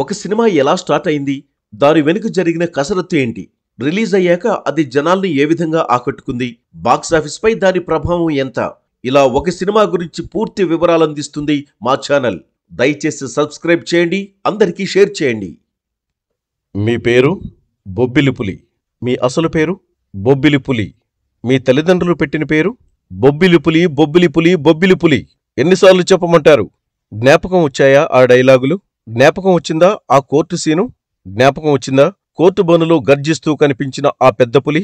ఒక సినిమా ఎలా స్టార్ట్ అయింది దాని వెనుక జరిగిన కసరత్తు ఏంటి రిలీజ్ అయ్యాక అది జనాల్ని ఏ విధంగా ఆకట్టుకుంది బాక్సాఫీస్పై దాని ప్రభావం ఎంత ఇలా ఒక సినిమా గురించి పూర్తి వివరాలు అందిస్తుంది మా ఛానల్ దయచేసి సబ్స్క్రైబ్ చేయండి అందరికీ షేర్ చేయండి మీ పేరు బొబ్బిలి పులి మీ అసలు పేరు బొబ్బిలి పులి మీ తల్లిదండ్రులు పెట్టిన పేరు బొబ్బిలి పులి బొబ్బిలి పులి బొబ్బిలి పులి ఎన్నిసార్లు చెప్పమంటారు జ్ఞాపకం వచ్చాయా ఆ డైలాగులు జ్ఞాపకం వచ్చిందా ఆ కోర్టు సీను జ్ఞాపకం వచ్చిందా కోర్టు బోనులో గర్జిస్తూ కనిపించిన ఆ పెద్ద పులి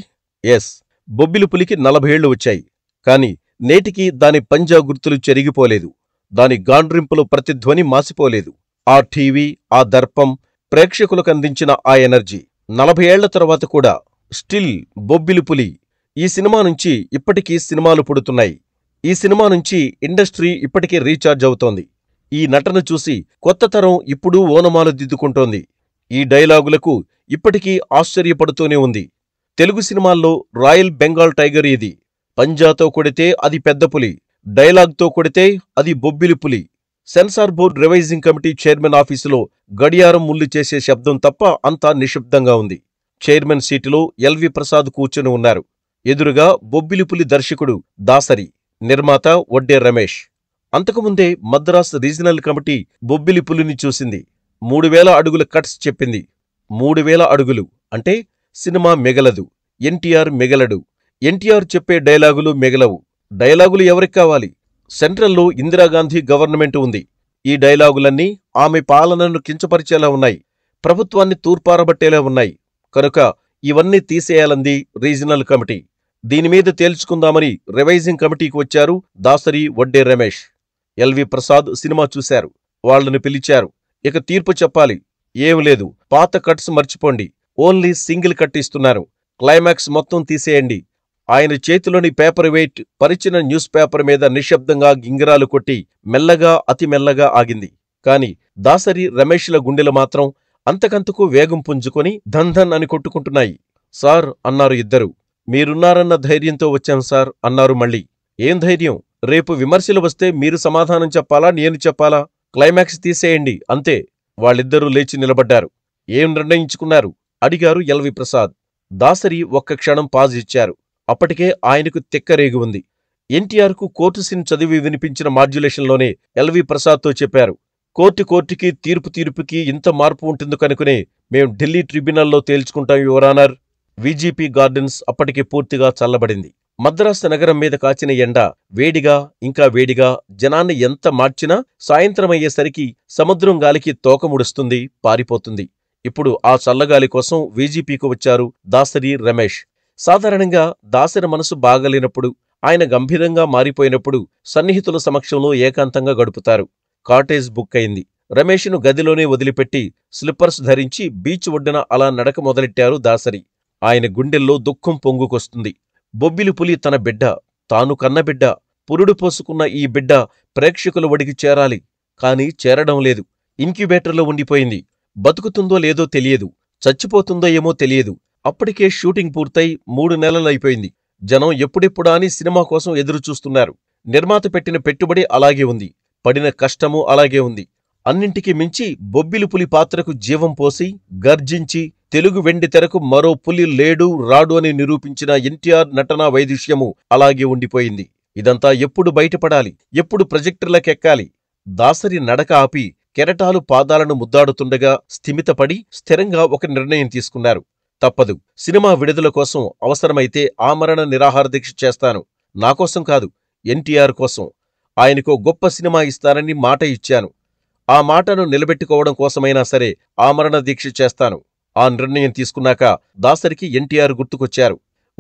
ఎస్ బొబ్బిలి పులికి ఏళ్లు వచ్చాయి కాని నేటికి దాని పంజా గుర్తులు చెరిగిపోలేదు దాని గాండ్రింపులు ప్రతిధ్వని మాసిపోలేదు ఆ టీవీ ఆ దర్పం ప్రేక్షకులకందించిన ఆ ఎనర్జీ నలభై ఏళ్ల తర్వాత కూడా స్టిల్ బొబ్బిలి పులి ఈ సినిమా నుంచి ఇప్పటికీ సినిమాలు పుడుతున్నాయి ఈ సినిమా నుంచి ఇండస్ట్రీ ఇప్పటికీ రీఛార్జ్ అవుతోంది ఈ నటన చూసి కొత్త తరం ఇప్పుడూ ఓనమాలు దిద్దుకుంటోంది ఈ డైలాగులకు ఇప్పటికీ ఆశ్చర్యపడుతూనే ఉంది తెలుగు సినిమాల్లో రాయల్ బెంగాల్ టైగర్ ఇది పంజాతో కొడితే అది పెద్ద పులి డైలాగ్తో కొడితే అది Bobbili Puli censor board revising committee chairman ఆఫీసులో గడియారం ముళ్ళు చేసే శబ్దం తప్ప అంతా నిశ్శబ్దంగా ఉంది చైర్మన్ సీటులో ఎల్వి ప్రసాద్ కూర్చొని ఉన్నారు ఎదురుగా బొబ్బిలిపులి దర్శకుడు దాసరి నిర్మాత వడ్డే రమేష్ అంతకుముందే మద్రాస్ రీజనల్ కమిటీ బొబ్బిలి పులిని చూసింది మూడు వేల అడుగుల కట్స్ చెప్పింది మూడు వేల అడుగులు అంటే సినిమా మిగలదు ఎన్టీఆర్ మిగలడు ఎన్టీఆర్ చెప్పే డైలాగులు మిగలవు డైలాగులు ఎవరికి కావాలి సెంట్రల్లో ఇందిరాగాంధీ గవర్నమెంట్ ఉంది ఈ డైలాగులన్నీ ఆమె పాలనను కించపరిచేలా ఉన్నాయి ప్రభుత్వాన్ని తూర్పారబట్టేలా ఉన్నాయి కనుక ఇవన్నీ తీసేయాలంది రీజనల్ కమిటీ దీనిమీద తేల్చుకుందామని రివైజింగ్ కమిటీకి వచ్చారు దాసరి వడ్డే రమేష్ ఎల్వి ప్రసాద్ సినిమా చూశారు వాళ్లను పిలిచారు ఇక తీర్పు చెప్పాలి ఏం లేదు పాత కట్స్ మర్చిపోండి ఓన్లీ సింగిల్ కట్ ఇస్తున్నారు క్లైమాక్స్ మొత్తం తీసేయండి ఆయన చేతిలోని పేపర్ వెయిట్ పరిచిన న్యూస్ పేపర్ మీద నిశ్శబ్దంగా గింగిరాలు కొట్టి మెల్లగా అతి మెల్లగా ఆగింది కాని దాసరి రమేష్ల గుండెలు మాత్రం అంతకంతకు వేగం పుంజుకొని ధన్ధన్ అని కొట్టుకుంటున్నాయి సార్ అన్నారు ఇద్దరు మీరున్నారన్న ధైర్యంతో వచ్చాం సార్ అన్నారు మళ్ళీ ఏం ధైర్యం రేపు విమర్శలు వస్తే మీరు సమాధానం చెప్పాలా నేను చెప్పాలా క్లైమాక్స్ తీసేయండి అంతే వాళ్ళిద్దరూ లేచి నిలబడ్డారు ఏం నిర్ణయించుకున్నారు అడిగారు ఎల్వి ప్రసాద్ దాసరి ఒక్క క్షణం పాజ్ ఇచ్చారు అప్పటికే ఆయనకు తిక్కరేగి ఉంది ఎన్టీఆర్కు కోర్టు సీన్ చదివి వినిపించిన మాడ్యులేషన్లోనే ఎల్వి ప్రసాద్తో చెప్పారు కోర్టు కోర్టుకి తీర్పు తీర్పుకి ఇంత మార్పు ఉంటుందో కనుకునే మేం ఢిల్లీ ట్రిబ్యునల్లో తేల్చుకుంటాం యువరానర్ వీజీపీ గార్డెన్స్ అప్పటికే పూర్తిగా చల్లబడింది మద్రాసు నగరం మీద కాచిన ఎండ వేడిగా ఇంకా వేడిగా జనాన్ని ఎంత మార్చినా సాయంత్రమయ్యేసరికి సముద్రం గాలికి తోకముడుస్తుంది పారిపోతుంది ఇప్పుడు ఆ చల్లగాలి కోసం వీజీపీకు వచ్చారు దాసరి రమేష్ సాధారణంగా దాసరి మనసు బాగలేనప్పుడు ఆయన గంభీరంగా మారిపోయినప్పుడు సన్నిహితుల సమక్షంలో ఏకాంతంగా గడుపుతారు కాటేజ్ బుక్ అయింది రమేష్ను గదిలోనే వదిలిపెట్టి స్లిప్పర్స్ ధరించి బీచ్ ఒడ్డున అలా నడక మొదలెట్టారు దాసరి ఆయన గుండెల్లో దుఃఖం పొంగుకొస్తుంది బొబ్బిలి పులి తన బిడ్డ తాను కన్నబిడ్డ పురుడు పోసుకున్న ఈ బిడ్డ ప్రేక్షకుల ఒడికి చేరాలి కాని చేరడం లేదు ఇంక్యుబేటర్లో ఉండిపోయింది బతుకుతుందో లేదో తెలియదు చచ్చిపోతుందో ఏమో తెలియదు అప్పటికే షూటింగ్ పూర్తయి మూడు నెలలైపోయింది జనం ఎప్పుడెప్పుడా అని సినిమా కోసం ఎదురుచూస్తున్నారు నిర్మాత పెట్టిన పెట్టుబడి అలాగే ఉంది పడిన కష్టమూ అలాగే ఉంది అన్నింటికి మించి బొబ్బిలి పులి పాత్రకు జీవం పోసి గర్జించి తెలుగు వెండి తెరకు మరో పులి లేడు రాడు అని నిరూపించిన ఎన్టీఆర్ నటనా వైదుష్యము అలాగే ఉండిపోయింది ఇదంతా ఎప్పుడు బయటపడాలి ఎప్పుడు ప్రొజెక్టర్లకెక్కాలి దాసరి నడక ఆపి కెరటాలు పాదాలను ముద్దాడుతుండగా స్థిమితపడి స్థిరంగా ఒక నిర్ణయం తీసుకున్నారు తప్పదు సినిమా విడుదల కోసం అవసరమైతే ఆమరణ నిరాహార దీక్ష చేస్తాను నాకోసం కాదు ఎన్టీఆర్ కోసం ఆయనకో గొప్ప సినిమా ఇస్తానని మాట ఇచ్చాను ఆ మాటను నిలబెట్టుకోవడం కోసమైనా సరే ఆమరణ దీక్ష చేస్తాను ఆ నిర్ణయం తీసుకున్నాక దాసరికి ఎన్టీఆర్ గుర్తుకొచ్చారు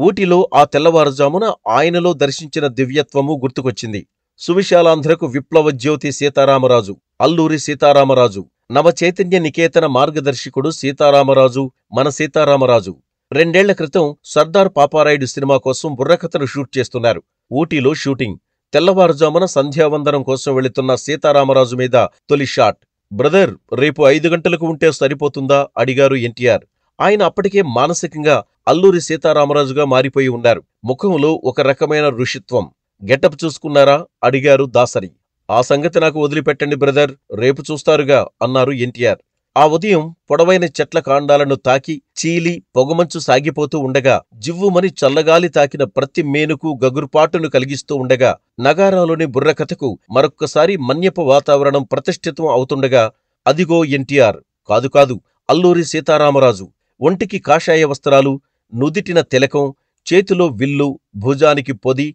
ఊటీలో ఆ తెల్లవారుజామున ఆయనలో దర్శించిన దివ్యత్వము గుర్తుకొచ్చింది సువిశాలాంధ్రకు విప్లవ జ్యోతి సీతారామరాజు అల్లూరి సీతారామరాజు నవ చైతన్య నికేతన మార్గదర్శకుడు సీతారామరాజు మన సీతారామరాజు రెండేళ్ల క్రితం సర్దార్ పాపారాయుడు సినిమా కోసం బుర్రకథను షూట్ చేస్తున్నారు ఊటీలో షూటింగ్ తెల్లవారుజామున సంధ్యావందనం కోసం వెళుతున్న సీతారామరాజు మీద తొలి షాట్ బ్రదర్ రేపు ఐదు గంటలకు ఉంటే సరిపోతుందా అడిగారు ఎన్టీఆర్ ఆయన అప్పటికే మానసికంగా అల్లూరి సీతారామరాజుగా మారిపోయి ఉన్నారు ముఖంలో ఒక రకమైన ఋషిత్వం గెటప్ చూసుకున్నారా అడిగారు దాసరి ఆ సంగతి నాకు వదిలిపెట్టండి బ్రదర్ రేపు చూస్తారుగా అన్నారు ఎన్టీఆర్ ఆ ఉదయం పొడవైన చెట్ల కాండాలను తాకి చీలి పొగమంచు సాగిపోతూ ఉండగా జివ్వుమని చల్లగాలి తాకిన ప్రతి మేనుకు గగురుపాటును కలిగిస్తూ ఉండగా నగారాలోని బుర్రకథకు మరొక్కసారి మన్యప వాతావరణం ప్రతిష్ఠితం అవుతుండగా అదిగో ఎన్టీఆర్ కాదు కాదు అల్లూరి సీతారామరాజు ఒంటికి కాషాయ వస్త్రాలు నుదిటిన తిలకం చేతిలో విల్లు భుజానికి పొది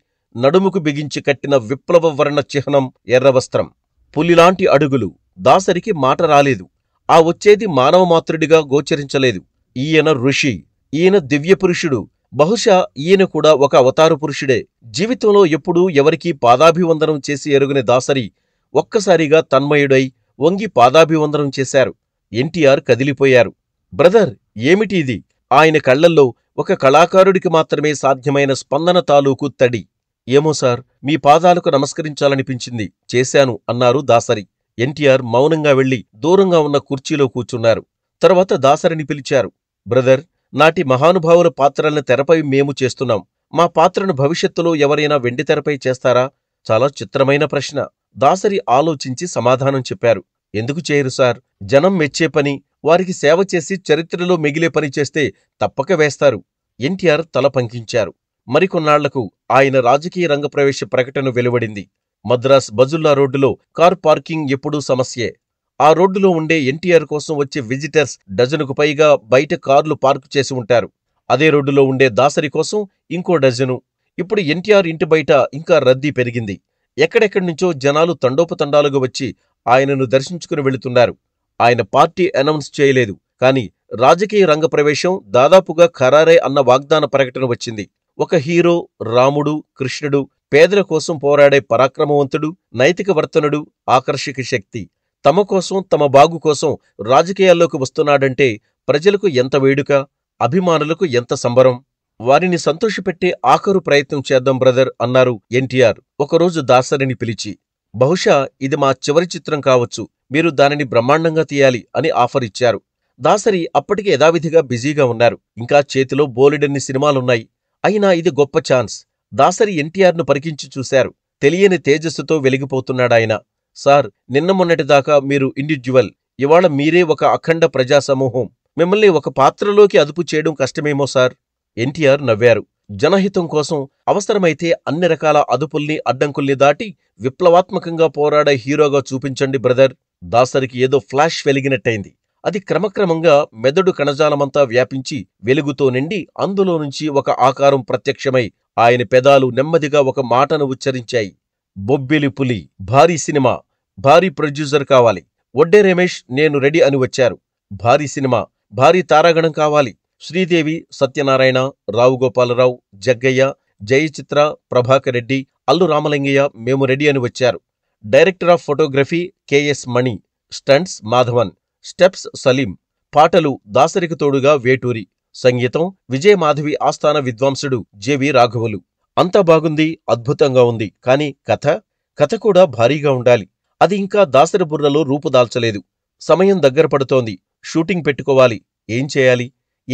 నడుముకు బిగించి కట్టిన విప్లవ వర్ణ చిహ్నం ఎర్రవస్త్రం పులిలాంటి అడుగులు దాసరికి మాట రాలేదు ఆ వచ్చేది మానవ మాతృడిగా గోచరించలేదు ఈయన ఋషి ఈయన దివ్యపురుషుడు బహుశా ఈయన కూడా ఒక అవతార పురుషుడే జీవితంలో ఎప్పుడూ ఎవరికీ పాదాభివందనం చేసి ఎరుగున దాసరి ఒక్కసారిగా తన్మయుడై వంగి పాదాభివందనం చేశారు ఎన్టీఆర్ కదిలిపోయారు బ్రదర్ ఏమిటి ఇది ఆయన కళ్లల్లో ఒక కళాకారుడికి మాత్రమే సాధ్యమైన స్పందన తాలూకు తడి ఏమో సార్ మీ పాదాలకు నమస్కరించాలనిపించింది చేశాను అన్నారు దాసరి ఎన్టీఆర్ మౌనంగా వెళ్లి దూరంగా ఉన్న కుర్చీలో కూర్చున్నారు తర్వాత దాసరిని పిలిచారు బ్రదర్ నాటి మహానుభావుల పాత్రలను తెరపై మేము చేస్తున్నాం మా పాత్రను భవిష్యత్తులో ఎవరైనా వెండి తెరపై చేస్తారా చాలా చిత్రమైన ప్రశ్న దాసరి ఆలోచించి సమాధానం చెప్పారు ఎందుకు చేయరు సార్ జనం మెచ్చే పని వారికి సేవ చేసి చరిత్రలో మిగిలే పని చేస్తే తప్పక వేస్తారు ఎన్టీఆర్ తల పంకించారు మరికొన్నాళ్లకు ఆయన రాజకీయ రంగప్రవేశ ప్రకటన వెలువడింది మద్రాస్ బజుల్లా రోడ్డులో కార్ పార్కింగ్ ఎప్పుడూ సమస్యే ఆ రోడ్డులో ఉండే ఎన్టీఆర్ కోసం వచ్చే విజిటర్స్ డజనుకు పైగా బయట కార్లు పార్కు చేసి ఉంటారు అదే రోడ్డులో ఉండే దాసరి కోసం ఇంకో డజను ఇప్పుడు ఎన్టీఆర్ ఇంటి బయట ఇంకా రద్దీ పెరిగింది ఎక్కడెక్కడి నుంచో జనాలు తండోపతండాలుగా వచ్చి ఆయనను దర్శించుకుని వెళుతున్నారు ఆయన పార్టీ అనౌన్స్ చేయలేదు కాని రాజకీయ రంగ ప్రవేశం దాదాపుగా ఖరారే అన్న వాగ్దాన ప్రకటన వచ్చింది ఒక హీరో రాముడు కృష్ణుడు పేదల కోసం పోరాడే పరాక్రమవంతుడు నైతిక వర్తనుడు ఆకర్షక శక్తి తమ కోసం తమ బాగు కోసం రాజకీయాల్లోకి వస్తున్నాడంటే ప్రజలకు ఎంత వేడుక అభిమానులకు ఎంత సంబరం వారిని సంతోషపెట్టే ఆఖరు ప్రయత్నం చేద్దాం బ్రదర్ అన్నారు ఎన్టీఆర్ ఒకరోజు దాసరిని పిలిచి బహుశా ఇది మా చివరి చిత్రం కావచ్చు మీరు దానిని బ్రహ్మాండంగా తీయాలి అని ఆఫర్ ఇచ్చారు దాసరి అప్పటికి యథావిధిగా బిజీగా ఉన్నారు ఇంకా చేతిలో బోలెడన్ని సినిమాలున్నాయి అయినా ఇది గొప్ప ఛాన్స్ దాసరి ఎన్టీఆర్ను పరికించి చూశారు తెలియని తేజస్సుతో వెలిగిపోతున్నాడాయన సార్ నిన్న మొన్నటిదాకా మీరు ఇండివిజువల్ ఇవాళ మీరే ఒక అఖండ ప్రజా సమూహం మిమ్మల్ని ఒక పాత్రలోకి అదుపు చేయడం కష్టమేమో సార్ ఎన్టీఆర్ నవ్వారు జనహితం కోసం అవసరమైతే అన్ని రకాల అదుపుల్ని అడ్డంకుల్ని దాటి విప్లవాత్మకంగా పోరాడే హీరోగా చూపించండి బ్రదర్ దాసరికి ఏదో ఫ్లాష్ వెలిగినట్టయింది అది క్రమక్రమంగా మెదడు కణజాలమంతా వ్యాపించి వెలుగుతో నిండి అందులో నుంచి ఒక ఆకారం ప్రత్యక్షమై ఆయన పెదాలు నెమ్మదిగా ఒక మాటను ఉచ్చరించాయి బొబ్బిలి పులి భారీ సినిమా భారీ ప్రొడ్యూసర్ కావాలి ఒడ్డే రమేష్ నేను రెడీ అని వచ్చారు భారీ సినిమా భారీ తారాగణం కావాలి శ్రీదేవి సత్యనారాయణ రావు గోపాలరావు జగ్గయ్య జయచిత్ర ప్రభాకర్ రెడ్డి అల్లు రామలింగయ్య మేము రెడీ అని వచ్చారు director of photography K S Mani stunts Madhavan steps Salim పాటలు దాసరికి తోడుగా వేటూరి సంగీతం విజయమాధవి ఆస్థాన విద్వాంసుడు జెవి రాఘవులు అంతా బాగుంది అద్భుతంగా ఉంది కాని కథ కథ కూడా భారీగా ఉండాలి అది ఇంకా దాసరి బుర్రలో రూపుదాల్చలేదు సమయం దగ్గర పడుతోంది షూటింగ్ పెట్టుకోవాలి ఏం చేయాలి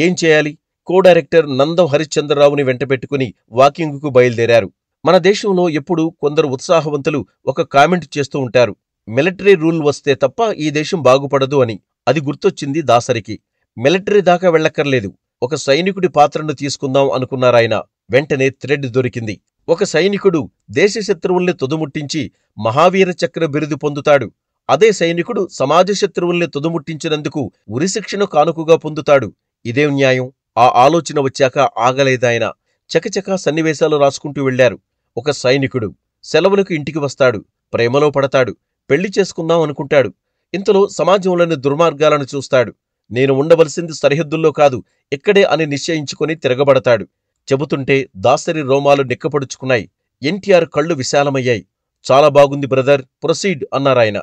ఏం చేయాలి కో డైరెక్టర్ నందం హరిశ్చంద్రరావుని వెంటబెట్టుకుని వాకింగుకు బయలుదేరారు మన దేశంలో ఎప్పుడూ కొందరు ఉత్సాహవంతులు ఒక కామెంట్ చేస్తూ ఉంటారు మిలిటరీ రూల్ వస్తే తప్ప ఈ దేశం బాగుపడదు అని అది గుర్తొచ్చింది దాసరికి మిలిటరీ దాకా వెళ్ళక్కర్లేదు ఒక సైనికుడి పాత్రను తీసుకుందాం అనుకున్నారాయన వెంటనే థ్రెడ్ దొరికింది ఒక సైనికుడు దేశ శత్రువుల్ని తొదుముట్టించి మహావీర చక్ర బిరుదు పొందుతాడు అదే సైనికుడు సమాజ శత్రువుల్ని తొదుముట్టించినందుకు ఉరిశిక్షను కానుకగా పొందుతాడు ఇదేం న్యాయం ఆ ఆలోచన వచ్చాక ఆగలేదాయన చకచకా సన్నివేశాలు రాసుకుంటూ వెళ్లారు ఒక సైనికుడు సెలవులకు ఇంటికి వస్తాడు ప్రేమలో పడతాడు పెళ్లి చేసుకుందాం అనుకుంటాడు ఇంతలో సమాజంలోని దుర్మార్గాలను చూస్తాడు నేను ఉండవలసింది సరిహద్దుల్లో కాదు ఇక్కడే అని నిశ్చయించుకుని తిరగబడతాడు చెబుతుంటే దాసరి రోమాలు నిక్కపడుచుకున్నాయి ఎన్టీఆర్ కళ్ళు విశాలమయ్యాయి చాలా బాగుంది బ్రదర్ ప్రొసీడ్ అన్నారాయన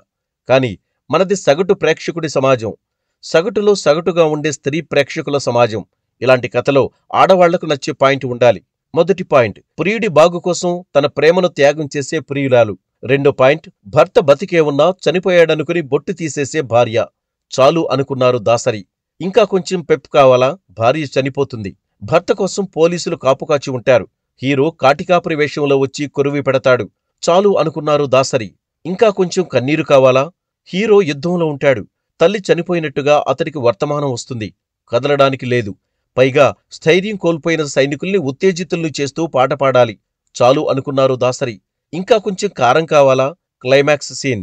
కాని మనది సగటు ప్రేక్షకుడి సమాజం సగటులో సగటుగా ఉండే స్త్రీ ప్రేక్షకుల సమాజం ఇలాంటి కథలో ఆడవాళ్లకు నచ్చే పాయింట్ ఉండాలి మొదటి పాయింట్ ప్రియుడి బాగు కోసం తన ప్రేమను త్యాగం చేసే ప్రియురాలు రెండు పాయింట్ భర్త బతికే ఉన్నా చనిపోయాడనుకుని బొట్టు తీసేసే భార్య చాలు అనుకున్నారు దాసరి ఇంకా కొంచెం పెప్ కావాలా భార్య చనిపోతుంది భర్త కోసం పోలీసులు కాపుకాచి ఉంటారు హీరో కాటికాపురి వేషంలో వచ్చి కొరువి పెడతాడు చాలు అనుకున్నారు దాసరి ఇంకా కొంచెం కన్నీరు కావాలా హీరో యుద్ధంలో ఉంటాడు తల్లి చనిపోయినట్టుగా అతడికి వర్తమానం వస్తుంది కదలడానికి లేదు పైగా స్థైర్యం కోల్పోయిన సైనికుల్ని ఉత్తేజితుల్ని చేస్తూ పాట పాడాలి చాలు అనుకున్నారు దాసరి ఇంకా కొంచెం కారం కావాలా క్లైమాక్స్ సీన్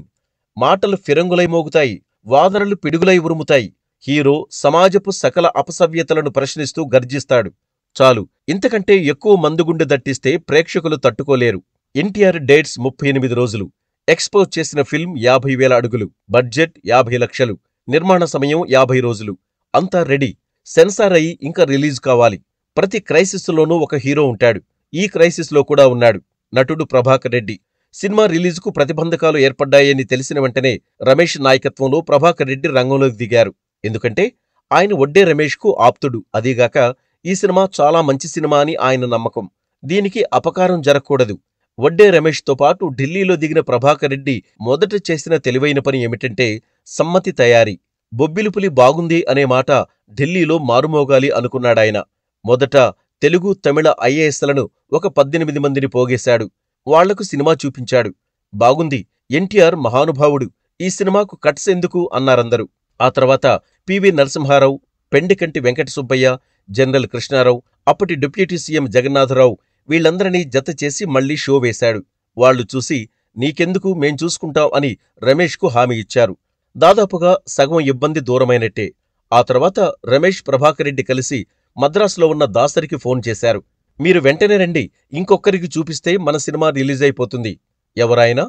మాటలు ఫిరంగులై మోగుతాయి వాదనలు పిడుగులై ఉరుముతాయి హీరో సమాజపు సకల అపసవ్యతలను ప్రశ్నిస్తూ గర్జిస్తాడు చాలు ఇంతకంటే ఎక్కువ మందుగుండె దట్టిస్తే ప్రేక్షకులు తట్టుకోలేరు ఎన్టీఆర్ డేట్స్ ముప్పై ఎనిమిది రోజులు ఎక్స్పోజ్ చేసిన ఫిల్మ్ యాభై వేల అడుగులు బడ్జెట్ యాభై లక్షలు నిర్మాణ సమయం యాభై రోజులు అంతా రెడీ సెన్సార్ అయి ఇంకా రిలీజ్ కావాలి ప్రతి క్రైసిస్లోనూ ఒక హీరో ఉంటాడు ఈ క్రైసిస్లో కూడా ఉన్నాడు నటుడు ప్రభాకర్ రెడ్డి సినిమా కు ప్రతిబంధకాలు ఏర్పడ్డాయని తెలిసిన వెంటనే రమేష్ నాయకత్వంలో ప్రభాకర్ రెడ్డి రంగంలోకి దిగారు ఎందుకంటే ఆయన ఒడ్డే రమేష్కు ఆప్తుడు అదీగాక ఈ సినిమా చాలా మంచి సినిమా అని ఆయన నమ్మకం దీనికి అపకారం జరగకూడదు వడ్డే రమేష్తో పాటు ఢిల్లీలో దిగిన ప్రభాకర్ రెడ్డి మొదట చేసిన తెలివైన పని ఏమిటంటే సమ్మతి తయారీ బొబ్బిలిపులి బాగుంది అనే మాట ఢిల్లీలో మారుమోగాలి అనుకున్నాడాయన మొదట తెలుగు తమిళ ఐఏఎస్లను ఒక పద్దెనిమిది మందిని పోగేశాడు వాళ్లకు సినిమా చూపించాడు బాగుంది ఎన్టీఆర్ మహానుభావుడు ఈ సినిమాకు కట్స్ ఎందుకు అన్నారందరూ ఆ తర్వాత పివి నరసింహారావు పెండికంటి వెంకట సుబ్బయ్య జనరల్ కృష్ణారావు అప్పటి డిప్యూటీ సీఎం జగన్నాథరావు వీళ్లందరినీ జత చేసి మళ్లీ షో వేశాడు వాళ్లు చూసి నీకెందుకు మేం చూసుకుంటాం అని రమేష్కు హామీ ఇచ్చారు దాదాపుగా సగం ఇబ్బంది దూరమైనట్టే ఆ తర్వాత రమేష్ ప్రభాకరెడ్డి కలిసి మద్రాసులో ఉన్న దాసరికి ఫోన్ చేశారు మీరు వెంటనే రండి ఇంకొక్కరికి చూపిస్తే మన సినిమా రిలీజ్ అయిపోతుంది ఎవరాయనా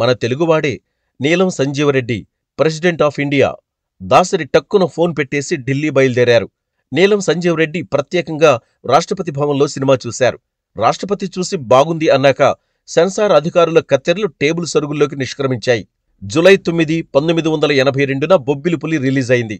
మన తెలుగువాడే Neelam Sanjeeva Reddy president of India Dasari టక్కున ఫోన్ పెట్టేసి ఢిల్లీ బయలుదేరారు నీలం సంజీవరెడ్డి ప్రత్యేకంగా రాష్ట్రపతి భవన్లో సినిమా చూశారు రాష్ట్రపతి చూసి బాగుంది అన్నాక సెన్సార్ అధికారుల కత్తెరలు టేబుల్ సరుగుల్లోకి నిష్క్రమించాయి జులై తొమ్మిది పంతొమ్మిది వందల ఎనభై రెండున బొబ్బిలి పులి రిలీజ్ అయింది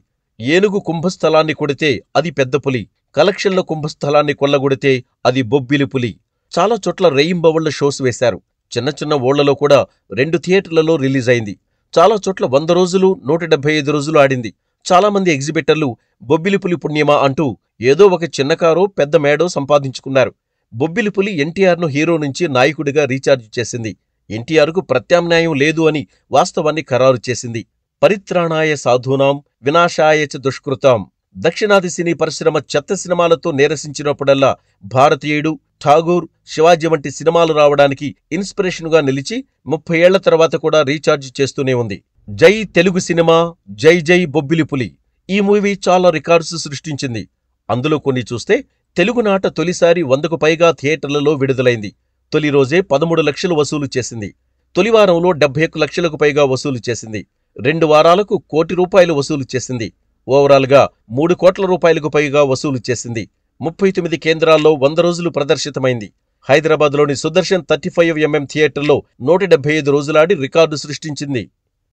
ఏనుగు కుంభస్థలాన్ని కొడితే అది పెద్ద పులి కలెక్షన్ల కుంభస్థలాన్ని కొల్లగొడితే అది బొబ్బిలి పులి చాలా చోట్ల రెయింబవళ్ల షోస్ వేశారు చిన్న చిన్న ఓళ్లలో కూడా రెండు థియేటర్లలో రిలీజ్ అయింది చాలా చోట్ల వంద రోజులు నూట డెబ్బై ఐదు రోజులు ఆడింది చాలామంది ఎగ్జిబిటర్లు బొబ్బిలిపులి పుణ్యమా అంటూ ఏదో ఒక చిన్న కారో పెద్ద మేడో సంపాదించుకున్నారు బొబ్బిలిపులి ఎన్టీఆర్ను హీరో నుంచి నాయకుడిగా రీఛార్జ్ చేసింది ఎన్టీఆర్కు ప్రత్యామ్నాయం లేదు అని వాస్తవాన్ని ఖరారు చేసింది పరిత్రాణాయ సాధూనాం వినాశాయ చ దుష్కృతాం దక్షిణాది సినీ పరిశ్రమ చెత్త సినిమాలతో నీరసించినప్పుడల్లా భారతీయుడు ఠాగూర్ శివాజీ వంటి సినిమాలు రావడానికి ఇన్స్పిరేషన్గా నిలిచి ముప్పై ఏళ్ల తర్వాత కూడా రీఛార్జ్ చేస్తూనే ఉంది జై తెలుగు సినిమా జై జై బొబ్బిలిపులి ఈ మూవీ చాలా రికార్డ్స్ సృష్టించింది అందులో కొన్ని చూస్తే తెలుగునాట తొలిసారి వందకు పైగా థియేటర్లలో విడుదలైంది తొలి రోజే పదమూడు లక్షలు వసూలు చేసింది తొలివారంలో డెబ్బై ఒక్క లక్షలకు పైగా వసూలు చేసింది రెండు వారాలకు కోటి రూపాయలు వసూలు చేసింది ఓవరాల్గా మూడు కోట్ల రూపాయలకు పైగా వసూలు చేసింది ముప్పై తొమ్మిది కేంద్రాల్లో వంద రోజులు ప్రదర్శితమైంది హైదరాబాద్లోని సుదర్శన్ థర్టీ ఫైవ్ ఎంఎం థియేటర్లో నూట డెబ్బై ఐదు రోజులాడి రికార్డు సృష్టించింది